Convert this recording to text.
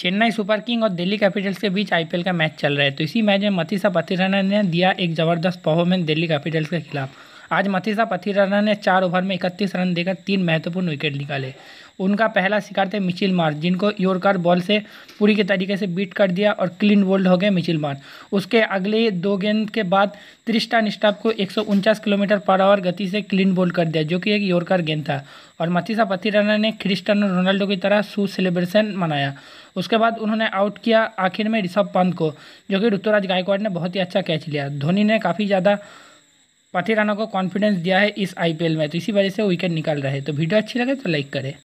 Chennai super king और Delhi Capitals के बीच IPL का मैच चल रहा है तो इसी मैच में मतीसा पथिराना ने दिया एक ज़बरदस्त परफॉर्मेंस दिल्ली कैपिटल्स के खिलाफ आज मतीसा पथिराना ने चार ओवर में इकतीस रन देकर तीन महत्वपूर्ण विकेट निकाले उनका पहला शिकार थे मिचिल मार जिनको योरकर बॉल से पूरी के तरीके से बीट कर दिया और क्लीन बोल्ड हो गए मिचिल मार उसके अगले दो गेंद के बाद त्रिष्टा निष्टाप को एक किलोमीटर पर आवर गति से क्लीन बोल्ड कर दिया जो कि एक योरकर गेंद था और मतीसा पथिराना ने क्रिस्टानो रोनाल्डो की तरह सु सेलिब्रेशन मनाया उसके बाद उन्होंने आउट किया आखिर में ऋषभ पंत को जो कि ऋतुराज गायकवाड़ ने बहुत ही अच्छा कैच लिया धोनी ने काफ़ी ज़्यादा पाथेराना को कॉन्फिडेंस दिया है इस आईपीएल में तो इसी वजह से विकेट निकाल रहे तो वीडियो अच्छी लगे तो लाइक करें